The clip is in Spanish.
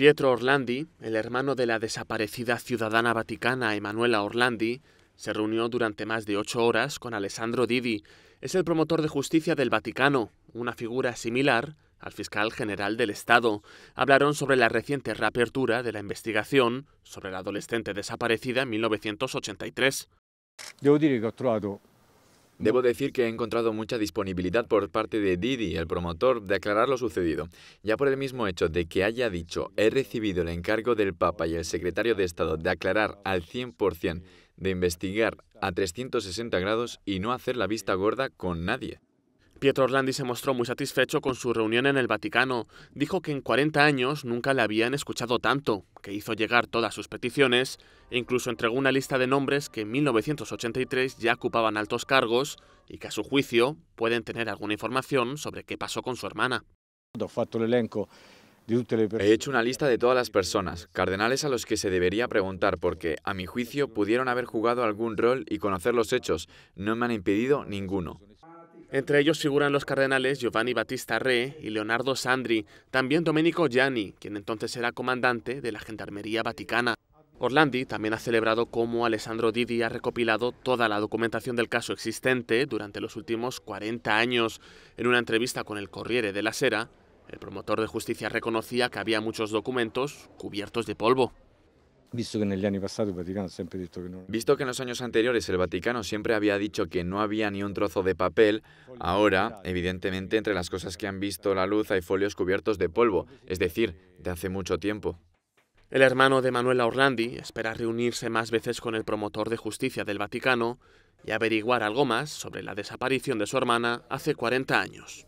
Pietro Orlandi, el hermano de la desaparecida ciudadana vaticana Emanuela Orlandi, se reunió durante más de ocho horas con Alessandro Didi. Es el promotor de justicia del Vaticano, una figura similar al fiscal general del Estado. Hablaron sobre la reciente reapertura de la investigación sobre la adolescente desaparecida en 1983. Debo decir que Debo decir que he encontrado mucha disponibilidad por parte de Didi, el promotor, de aclarar lo sucedido. Ya por el mismo hecho de que haya dicho, he recibido el encargo del Papa y el secretario de Estado de aclarar al 100%, de investigar a 360 grados y no hacer la vista gorda con nadie. Pietro Orlandi se mostró muy satisfecho con su reunión en el Vaticano. Dijo que en 40 años nunca le habían escuchado tanto, que hizo llegar todas sus peticiones e incluso entregó una lista de nombres que en 1983 ya ocupaban altos cargos y que a su juicio pueden tener alguna información sobre qué pasó con su hermana. He hecho una lista de todas las personas, cardenales a los que se debería preguntar porque, a mi juicio, pudieron haber jugado algún rol y conocer los hechos. No me han impedido ninguno. Entre ellos figuran los cardenales Giovanni Battista Re y Leonardo Sandri, también Domenico Gianni, quien entonces era comandante de la Gendarmería Vaticana. Orlandi también ha celebrado cómo Alessandro Didi ha recopilado toda la documentación del caso existente durante los últimos 40 años. En una entrevista con el Corriere de la Sera, el promotor de justicia reconocía que había muchos documentos cubiertos de polvo. Visto que en los años anteriores el Vaticano siempre había dicho que no había ni un trozo de papel, ahora, evidentemente, entre las cosas que han visto la luz hay folios cubiertos de polvo, es decir, de hace mucho tiempo. El hermano de Manuela Orlandi espera reunirse más veces con el promotor de justicia del Vaticano y averiguar algo más sobre la desaparición de su hermana hace 40 años.